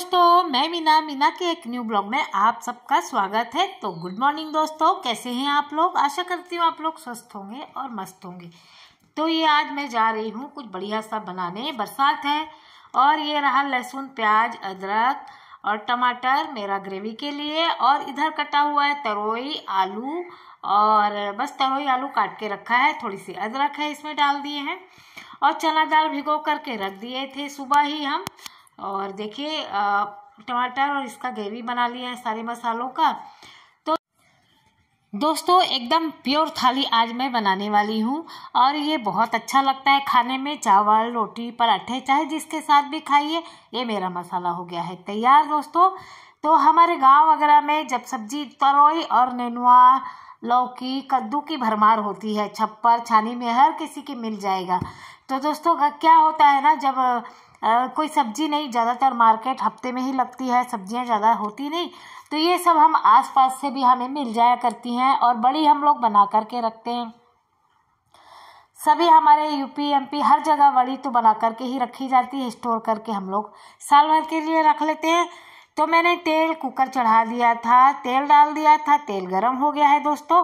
दोस्तों मैं मीना मीना के एक न्यू ब्लॉग में आप सबका स्वागत है तो गुड मॉर्निंग दोस्तों कैसे हैं आप लोग आशा करती हूँ आप लोग स्वस्थ होंगे और मस्त होंगे तो ये आज मैं जा रही हूँ कुछ बढ़िया सा बनाने बरसात है और ये रहा लहसुन प्याज अदरक और टमाटर मेरा ग्रेवी के लिए और इधर कटा हुआ है तरोई आलू और बस तरोई आलू काट के रखा है थोड़ी सी अदरक है इसमें डाल दिए हैं और चना दाल भिगो करके रख दिए थे सुबह ही हम और देखिए टमाटर और इसका ग्रेवी बना लिया है सारे मसालों का तो दोस्तों एकदम प्योर थाली आज मैं बनाने वाली हूँ और ये बहुत अच्छा लगता है खाने में चावल रोटी पराठे चाहे जिसके साथ भी खाइए ये मेरा मसाला हो गया है तैयार दोस्तों तो हमारे गांव वगैरह में जब सब्जी तरोई और नेनुआ लौकी कद्दू की भरमार होती है छप्पर छानी में हर किसी की मिल जाएगा तो दोस्तों क्या होता है ना जब कोई सब्जी नहीं ज़्यादातर मार्केट हफ्ते में ही लगती है सब्जियां ज़्यादा होती नहीं तो ये सब हम आसपास से भी हमें मिल जाया करती हैं और बड़ी हम लोग बना करके रखते हैं सभी हमारे यूपी एमपी हर जगह बड़ी तो बना करके ही रखी जाती है स्टोर करके हम लोग साल भर के लिए रख लेते हैं तो मैंने तेल कुकर चढ़ा दिया था तेल डाल दिया था तेल गरम हो गया है दोस्तों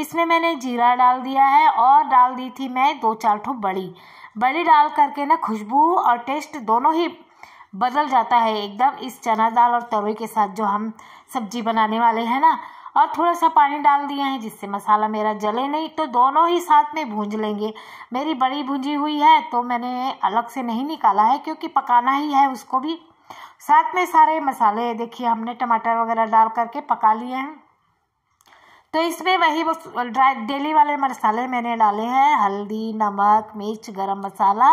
इसमें मैंने जीरा डाल दिया है और डाल दी थी मैं दो चार ठो बड़ी बड़ी डाल करके ना खुशबू और टेस्ट दोनों ही बदल जाता है एकदम इस चना दाल और तरोई के साथ जो हम सब्जी बनाने वाले हैं ना और थोड़ा सा पानी डाल दिया है जिससे मसाला मेरा जले नहीं तो दोनों ही साथ में भूंज लेंगे मेरी बड़ी भूंजी हुई है तो मैंने अलग से नहीं निकाला है क्योंकि पकाना ही है उसको भी साथ में सारे मसाले देखिए हमने टमाटर वगैरह डाल करके पका लिए हैं तो इसमें वही वो ड्राई डेली वाले मसाले मैंने डाले हैं हल्दी नमक मिर्च गरम मसाला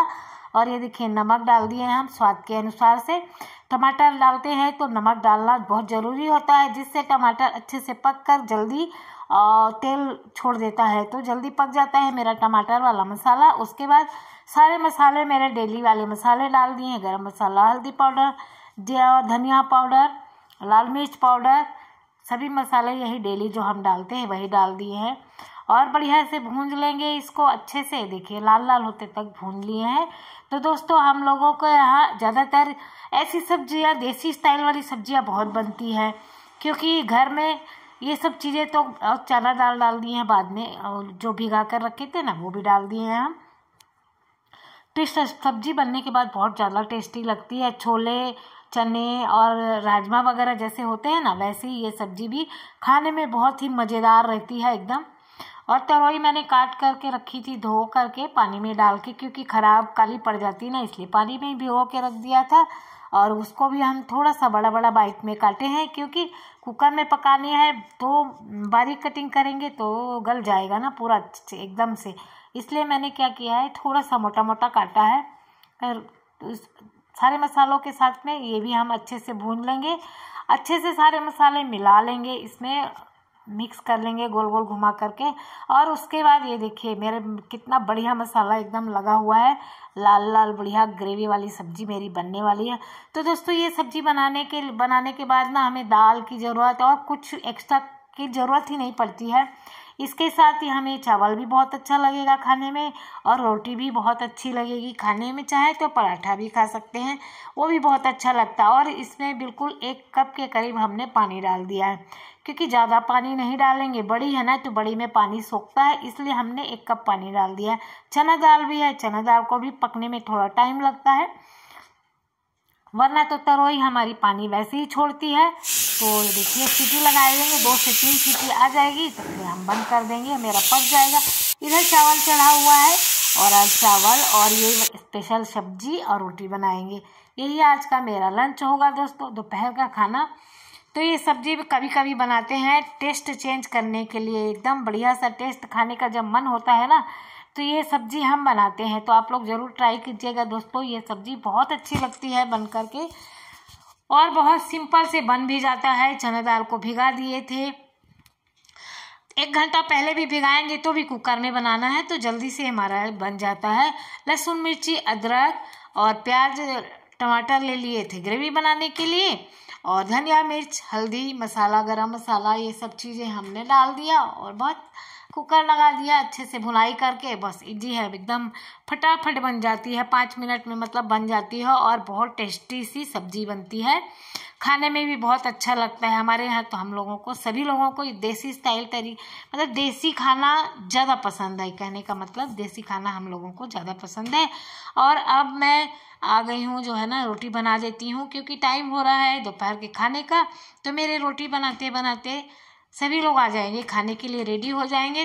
और ये देखिए नमक डाल दिए हैं हम स्वाद के अनुसार से टमाटर डालते हैं तो नमक डालना बहुत ज़रूरी होता है जिससे टमाटर अच्छे से पक कर जल्दी तेल छोड़ देता है तो जल्दी पक जाता है मेरा टमाटर वाला मसाला उसके बाद सारे मसाले मेरे डेली वाले मसाले डाल दिए हैं गर्म मसाला हल्दी पाउडर धनिया पाउडर लाल मिर्च पाउडर सभी मसाले यही डेली जो हम डालते हैं वही डाल दिए हैं और बढ़िया से भूंज लेंगे इसको अच्छे से देखिए लाल लाल होते तक भून लिए हैं तो दोस्तों हम लोगों को यहाँ ज़्यादातर ऐसी सब्जियाँ देसी स्टाइल वाली सब्जियाँ बहुत बनती हैं क्योंकि घर में ये सब चीज़ें तो चना दाल डाल दिए हैं बाद में और जो भिगा कर रखे थे ना वो भी डाल दिए हैं हम तो सब्जी बनने के बाद बहुत ज़्यादा टेस्टी लगती है छोले चने और राजमा वगैरह जैसे होते हैं ना वैसे ही ये सब्जी भी खाने में बहुत ही मज़ेदार रहती है एकदम और तरोई मैंने काट करके रखी थी धो करके पानी में डाल के क्योंकि ख़राब काली पड़ जाती ना इसलिए पानी में ही भिगो के रख दिया था और उसको भी हम थोड़ा सा बड़ा बड़ा बाइट में काटे हैं क्योंकि कुकर में पकानी है तो बारीक कटिंग करेंगे तो गल जाएगा ना पूरा एकदम से इसलिए मैंने क्या किया है थोड़ा सा मोटा मोटा काटा है सारे मसालों के साथ में ये भी हम अच्छे से भून लेंगे अच्छे से सारे मसाले मिला लेंगे इसमें मिक्स कर लेंगे गोल गोल घुमा करके और उसके बाद ये देखिए मेरे कितना बढ़िया मसाला एकदम लगा हुआ है लाल लाल बढ़िया ग्रेवी वाली सब्जी मेरी बनने वाली है तो दोस्तों ये सब्जी बनाने के बनाने के बाद ना हमें दाल की ज़रूरत और कुछ एक्स्ट्रा की ज़रूरत ही नहीं पड़ती है इसके साथ ही हमें चावल भी बहुत अच्छा लगेगा खाने में और रोटी भी बहुत अच्छी लगेगी खाने में चाहे तो पराठा भी खा सकते हैं वो भी बहुत अच्छा लगता है और इसमें बिल्कुल एक कप के करीब हमने पानी डाल दिया है क्योंकि ज़्यादा पानी नहीं डालेंगे बड़ी है ना तो बड़ी में पानी सोखता है इसलिए हमने एक कप पानी डाल दिया है चना दाल भी है चना दाल को भी पकने में थोड़ा टाइम लगता है वरना तो तरोई हमारी पानी वैसे ही छोड़ती है तो देखिए सीटी लगा देंगे दो से तीन सीटी आ जाएगी तो फिर हम बंद कर देंगे मेरा पक जाएगा इधर चावल चढ़ा हुआ है और आज चावल और ये स्पेशल सब्जी और रोटी बनाएंगे यही आज का मेरा लंच होगा दोस्तों दोपहर का खाना तो ये सब्जी भी कभी कभी बनाते हैं टेस्ट चेंज करने के लिए एकदम बढ़िया सा टेस्ट खाने का जब मन होता है ना तो ये सब्जी हम बनाते हैं तो आप लोग ज़रूर ट्राई कीजिएगा दोस्तों ये सब्जी बहुत अच्छी लगती है बन कर के और बहुत सिंपल से बन भी जाता है चना दाल को भिगा दिए थे एक घंटा पहले भी भिगाएंगे तो भी कुकर में बनाना है तो जल्दी से हमारा बन जाता है लहसुन मिर्ची अदरक और प्याज टमाटर ले लिए थे ग्रेवी बनाने के लिए और धनिया मिर्च हल्दी मसाला गरम मसाला ये सब चीज़ें हमने डाल दिया और बहुत कुकर लगा दिया अच्छे से भुनाई करके बस इजी है एकदम फटाफट बन जाती है पाँच मिनट में मतलब बन जाती है और बहुत टेस्टी सी सब्जी बनती है खाने में भी बहुत अच्छा लगता है हमारे यहाँ तो हम लोगों को सभी लोगों को देसी स्टाइल तरी मतलब देसी खाना ज़्यादा पसंद है कहने का मतलब देसी खाना हम लोगों को ज़्यादा पसंद है और अब मैं आ गई हूँ जो है ना रोटी बना लेती हूँ क्योंकि टाइम हो रहा है दोपहर के खाने का तो मेरे रोटी बनाते बनाते सभी लोग आ जाएंगे खाने के लिए रेडी हो जाएंगे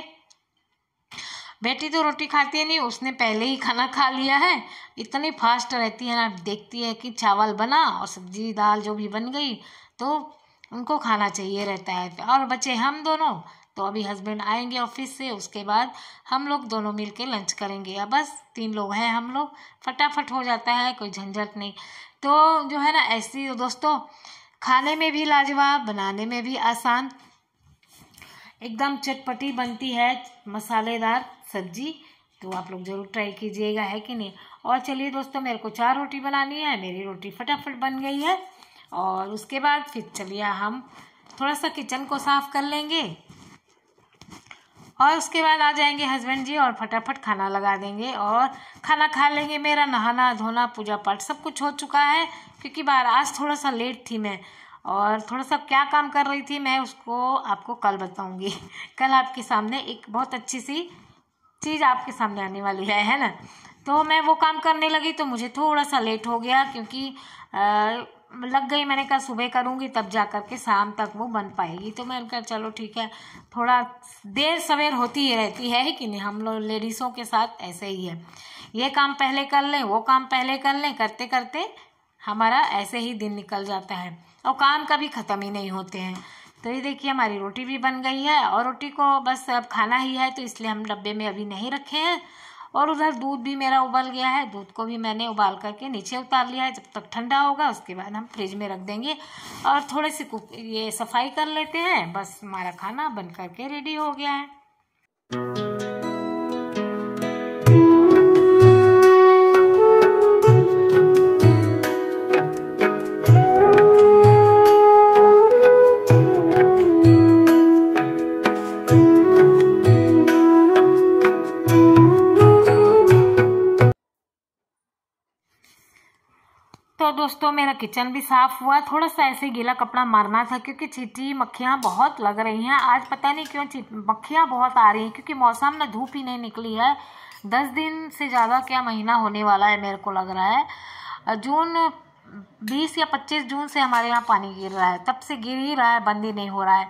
बेटी तो रोटी खाती है नहीं उसने पहले ही खाना खा लिया है इतनी फास्ट रहती है ना देखती है कि चावल बना और सब्जी दाल जो भी बन गई तो उनको खाना चाहिए रहता है और बचे हम दोनों तो अभी हस्बैंड आएंगे ऑफिस से उसके बाद हम लोग दोनों मिल के लंच करेंगे या बस तीन लोग हैं हम लोग फटाफट हो जाता है कोई झंझट नहीं तो जो है ना ऐसी दोस्तों खाने में भी लाजवाब बनाने में भी आसान एकदम चटपटी बनती है मसालेदार सब्जी तो आप लोग ज़रूर ट्राई कीजिएगा है कि नहीं और चलिए दोस्तों मेरे को चार रोटी बनानी है मेरी रोटी फटाफट बन गई है और उसके बाद फिर चलिए हम थोड़ा सा किचन को साफ़ कर लेंगे और उसके बाद आ जाएंगे हस्बैंड जी और फटाफट खाना लगा देंगे और खाना खा लेंगे मेरा नहाना धोना पूजा पाठ सब कुछ हो चुका है क्योंकि बार आज थोड़ा सा लेट थी मैं और थोड़ा सा क्या काम कर रही थी मैं उसको आपको कल बताऊंगी कल आपके सामने एक बहुत अच्छी सी चीज़ आपके सामने आने वाली है है ना तो मैं वो काम करने लगी तो मुझे थोड़ा सा लेट हो गया क्योंकि आ, लग गई मैंने कहा सुबह करूँगी तब जा कर के शाम तक वो बन पाएगी तो मैंने कहा चलो ठीक है थोड़ा देर सवेर होती ही रहती है कि नहीं हम लोग लेडीज़ों के साथ ऐसे ही है ये काम पहले कर लें वो काम पहले कर लें करते करते हमारा ऐसे ही दिन निकल जाता है और काम कभी ख़त्म ही नहीं होते हैं तो ये देखिए हमारी रोटी भी बन गई है और रोटी को बस अब खाना ही है तो इसलिए हम डब्बे में अभी नहीं रखे हैं और उधर दूध भी मेरा उबल गया है दूध को भी मैंने उबाल करके नीचे उतार लिया है जब तक ठंडा होगा उसके बाद हम फ्रिज में रख देंगे और थोड़े से कुक ये सफाई कर लेते हैं बस हमारा खाना बन करके रेडी हो गया है किचन भी साफ हुआ थोड़ा सा ऐसे गीला कपड़ा मारना था क्योंकि चीटी मक्खियाँ बहुत लग रही हैं आज पता नहीं क्यों मक्खियाँ बहुत आ रही हैं क्योंकि मौसम में धूप ही नहीं निकली है दस दिन से ज़्यादा क्या महीना होने वाला है मेरे को लग रहा है जून बीस या पच्चीस जून से हमारे यहाँ पानी गिर रहा है तब से गिर ही रहा है बंद ही नहीं हो रहा है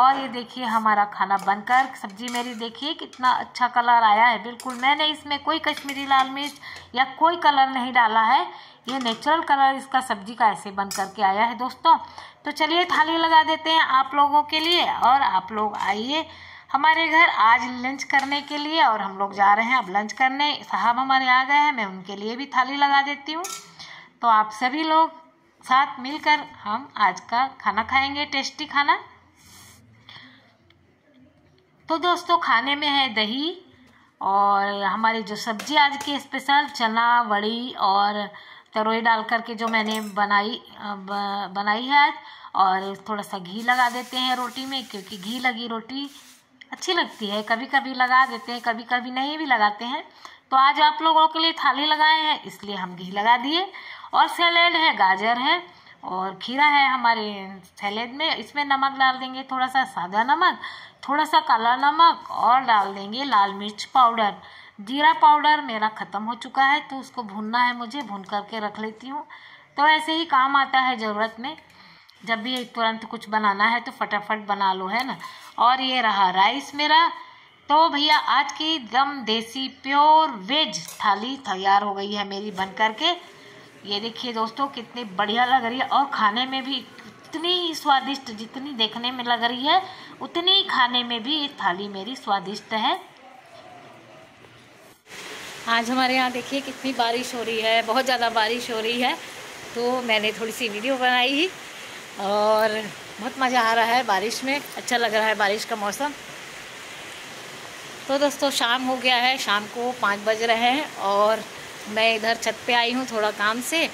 और ये देखिए हमारा खाना बनकर सब्जी मेरी देखिए कितना अच्छा कलर आया है बिल्कुल मैंने इसमें कोई कश्मीरी लाल मिर्च या कोई कलर नहीं डाला है ये नेचुरल कलर इसका सब्जी का ऐसे बन करके आया है दोस्तों तो चलिए थाली लगा देते हैं आप लोगों के लिए और आप लोग आइए हमारे घर आज लंच करने के लिए और हम लोग जा रहे हैं अब लंच करने साहब हमारे आ गए हैं मैं उनके लिए भी थाली लगा देती हूँ तो आप सभी लोग साथ मिलकर हम आज का खाना खाएंगे टेस्टी खाना तो दोस्तों खाने में है दही और हमारी जो सब्जी आज की स्पेशल चना वड़ी और तरोई डाल करके जो मैंने बनाई बनाई है आज और थोड़ा सा घी लगा देते हैं रोटी में क्योंकि घी लगी रोटी अच्छी लगती है कभी कभी लगा देते हैं कभी कभी नहीं भी लगाते हैं तो आज आप लोगों के लिए थाली लगाए हैं इसलिए हम घी लगा दिए और सैलेड है गाजर है और खीरा है हमारे सैलेड में इसमें नमक डाल देंगे थोड़ा सा सादा नमक थोड़ा सा काला नमक और डाल देंगे लाल मिर्च पाउडर जीरा पाउडर मेरा ख़त्म हो चुका है तो उसको भूनना है मुझे भून करके रख लेती हूँ तो ऐसे ही काम आता है ज़रूरत में जब भी तुरंत कुछ बनाना है तो फटाफट बना लो है ना और ये रहा राइस मेरा तो भैया आज की दम देसी प्योर वेज थाली तैयार हो गई है मेरी बन करके ये देखिए दोस्तों कितनी बढ़िया लग रही है और खाने में भी इतनी ही स्वादिष्ट जितनी देखने में लग रही है उतनी ही खाने में भी ये थाली मेरी स्वादिष्ट है आज हमारे यहाँ देखिए कितनी बारिश हो रही है बहुत ज़्यादा बारिश हो रही है तो मैंने थोड़ी सी वीडियो बनाई और बहुत मज़ा आ रहा है बारिश में अच्छा लग रहा है बारिश का मौसम तो दोस्तों शाम हो गया है शाम को पाँच बज रहे हैं और मैं इधर छत पे आई हूँ थोड़ा काम से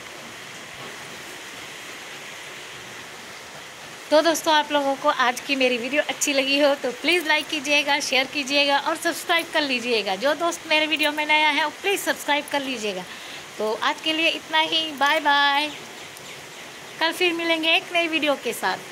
तो दोस्तों आप लोगों को आज की मेरी वीडियो अच्छी लगी हो तो प्लीज़ लाइक कीजिएगा शेयर कीजिएगा और सब्सक्राइब कर लीजिएगा जो दोस्त मेरे वीडियो में नया है वो प्लीज़ सब्सक्राइब कर लीजिएगा तो आज के लिए इतना ही बाय बाय कल फिर मिलेंगे एक नई वीडियो के साथ